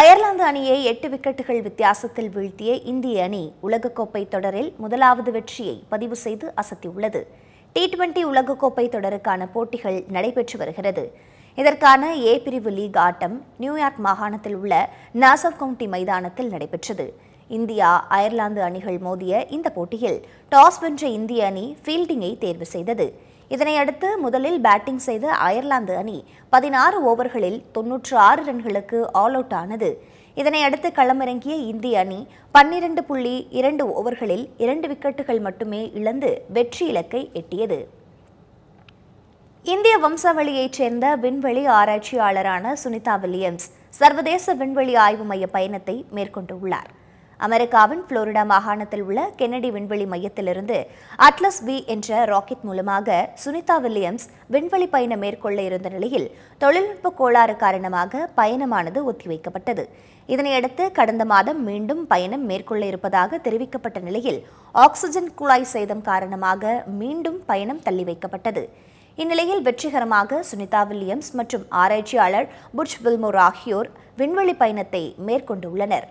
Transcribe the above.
Ireland அணியை எட்டு விக்கெட்டுகள் வித்தியாசத்தில் வீழ்த்திய இந்திய அணி உலகக்கோப்பை தொடரில் முதலாவது வெற்றியை பதிவு செய்து அசத்தியுள்ளது டி டுவெண்டி உலகக்கோப்பை தொடருக்கான போட்டிகள் நடைபெற்று வருகிறது இதற்கான ஏ பிரிவு லீக் ஆட்டம் நியூயார்க் மாகாணத்தில் உள்ள நாசவ் கவுண்டி மைதானத்தில் நடைபெற்றது இந்தியா அயர்லாந்து அணிகள் மோதிய இந்த போட்டியில் டாஸ் வென்ற இந்திய அணி ஃபீல்டிங்கை தேர்வு செய்தது இதனையடுத்து முதலில் பேட்டிங் செய்த அயர்லாந்து அணி பதினாறு ஓவர்களில் தொன்னூற்று ஆறு ரன்களுக்கு ஆல் அவுட் ஆனது இதனையடுத்து களமிறங்கிய இந்திய அணி பன்னிரண்டு புள்ளி இரண்டு ஓவர்களில் இரண்டு விக்கெட்டுகள் மட்டுமே இழந்து வெற்றி இலக்கை எட்டியது இந்திய வம்சாவளியைச் சேர்ந்த விண்வெளி ஆராய்ச்சியாளரான சுனிதா வில்லியம்ஸ் சர்வதேச விண்வெளி ஆய்வு மைய பயணத்தை மேற்கொண்டுள்ளார் அமெரிக்காவின் புளோரிடா மாகாணத்தில் உள்ள கென்னடி விண்வெளி மையத்திலிருந்து அட்லஸ் வி என்ற ராக்கெட் மூலமாக சுனிதா வில்லியம்ஸ் விண்வெளி பயணம் மேற்கொள்ள இருந்த நிலையில் தொழில்நுட்ப கோளாறு காரணமாக பயணமானது ஒத்திவைக்கப்பட்டது இதனையடுத்து கடந்த மாதம் மீண்டும் பயணம் மேற்கொள்ள இருப்பதாக தெரிவிக்கப்பட்ட நிலையில் ஆக்சிஜன் குழாய் சேதம் காரணமாக மீண்டும் பயணம் தள்ளி வைக்கப்பட்டது இந்நிலையில் வெற்றிகரமாக சுனிதா வில்லியம்ஸ் மற்றும் ஆராய்ச்சியாளர் புர்ஜ் வில்மோர் ஆகியோர் விண்வெளி பயணத்தை மேற்கொண்டுள்ளனர்